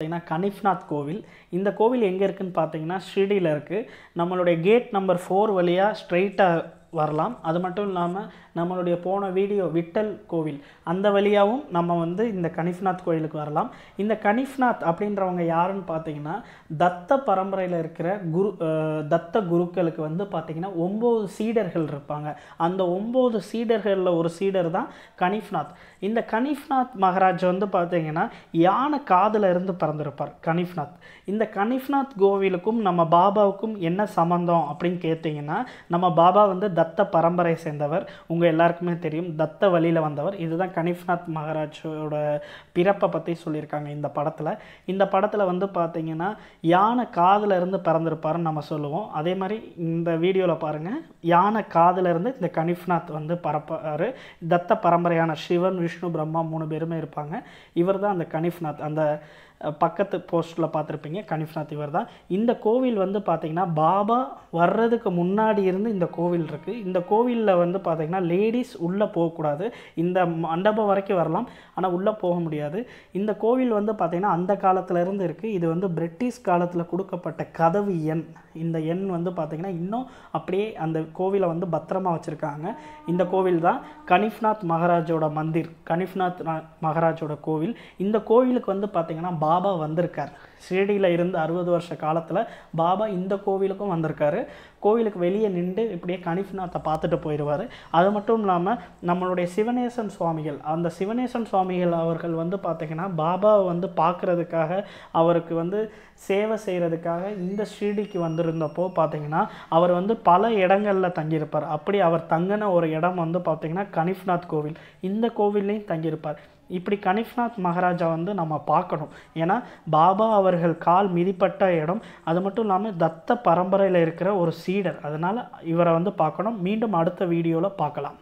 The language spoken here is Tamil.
பார்த்தீங்கன்னா கனிஃப்நாத் கோவில் இந்த கோவில் எங்கே இருக்குதுன்னு பார்த்தீங்கன்னா ஷிர்டியில் இருக்குது நம்மளுடைய கேட் நம்பர் ஃபோர் வழியாக ஸ்ட்ரைட்டாக வரலாம் அது மட்டும் இல்லாமல் நம்மளுடைய போன வீடியோ விட்டல் கோவில் அந்த வழியாகவும் நம்ம வந்து இந்த கனிஃப்நாத் கோயிலுக்கு வரலாம் இந்த கனிஃப்நாத் அப்படின்றவங்க யாருன்னு பார்த்தீங்கன்னா தத்த பரம்பரையில் இருக்கிற குரு தத்த குருக்களுக்கு வந்து பார்த்தீங்கன்னா ஒம்பது சீடர்கள் இருப்பாங்க அந்த ஒம்பது சீடர்களில் ஒரு சீடர் தான் கனிஃப்நாத் இந்த கனிஃப்நாத் மகாராஜ் வந்து பார்த்திங்கன்னா யானை காதில் இருந்து பிறந்திருப்பார் கனிஃப்நாத் இந்த கனிஃப்நாத் கோவிலுக்கும் நம்ம பாபாவுக்கும் என்ன சம்மந்தம் அப்படின்னு கேட்டிங்கன்னா நம்ம பாபா வந்து தத்த பரம்பரை சேர்ந்தவர் உங்கள் எல்லாருக்குமே தெரியும் தத்த வழியில் வந்தவர் இதுதான் கனிஃப்நாத் மகாராஜோட பிறப்பை பற்றி சொல்லியிருக்காங்க இந்த படத்தில் இந்த படத்தில் வந்து பார்த்திங்கன்னா யானை காதில் இருந்து பறந்துருப்பாருன்னு நம்ம சொல்லுவோம் அதே மாதிரி இந்த வீடியோவில் பாருங்கள் யானை காதில் இருந்து இந்த கனிஃப்நாத் வந்து பரப்பார் தத்த பரம்பரையான சிவன் விஷ்ணு பிரம்மா மூணு பேருமே இருப்பாங்க இவர் தான் அந்த கனிஃப்நாத் அந்த பக்கத்து போஸ்ட்டில் பார்த்துருப்பீங்க கனிஃப்நாத் இவர் தான் இந்த கோவில் வந்து பார்த்திங்கன்னா பாபா வர்றதுக்கு முன்னாடி இருந்து இந்த கோவில் இருக்குது இருக்குது இந்த கோவிலில் வந்து பார்த்திங்கன்னா லேடிஸ் உள்ளே போகக்கூடாது இந்த மண்டபம் வரைக்கும் வரலாம் ஆனால் உள்ளே போக முடியாது இந்த கோவில் வந்து பார்த்திங்கன்னா அந்த காலத்துலேருந்து இருக்குது இது வந்து பிரிட்டிஷ் காலத்தில் கொடுக்கப்பட்ட கதவு எண் இந்த எண் வந்து பார்த்திங்கன்னா இன்னும் அப்படியே அந்த கோவிலை வந்து பத்திரமாக வச்சுருக்காங்க இந்த கோவில் தான் கனிஃப்நாத் மகாராஜோட மந்திர் கனிஃப்நாத் மகாராஜோட கோவில் இந்த கோவிலுக்கு வந்து பார்த்திங்கன்னா பாபா வந்திருக்கார் ஷிரடியில் இருந்து அறுபது வருஷ காலத்தில் பாபா இந்த கோவிலுக்கும் வந்திருக்காரு கோவிலுக்கு வெளியே நின்று இப்படியே கணிஃப்நாத்தை பார்த்துட்டு போயிடுவார் அது மட்டும் இல்லாமல் நம்மளுடைய சிவநேசன் சுவாமிகள் அந்த சிவநேசன் சுவாமிகள் அவர்கள் வந்து பார்த்திங்கன்னா பாபாவை வந்து பார்க்குறதுக்காக அவருக்கு வந்து சேவை செய்கிறதுக்காக இந்த ஷிரடிக்கு வந்திருந்தப்போ பார்த்திங்கன்னா அவர் வந்து பல இடங்களில் தங்கியிருப்பார் அப்படி அவர் தங்கின ஒரு இடம் வந்து பார்த்திங்கன்னா கனிஃப்நாத் கோவில் இந்த கோவில்லையும் தங்கியிருப்பார் இப்படி கனிஃப்நாத் மகாராஜா வந்து நம்ம பார்க்கணும் ஏன்னா பாபா அவர்கள் கால் மிதிப்பட்ட இடம் அது மட்டும் இல்லாமல் தத்த பரம்பரையில் இருக்கிற ஒரு சீடர் அதனால் இவரை வந்து பார்க்கணும் மீண்டும் அடுத்த வீடியோவில் பார்க்கலாம்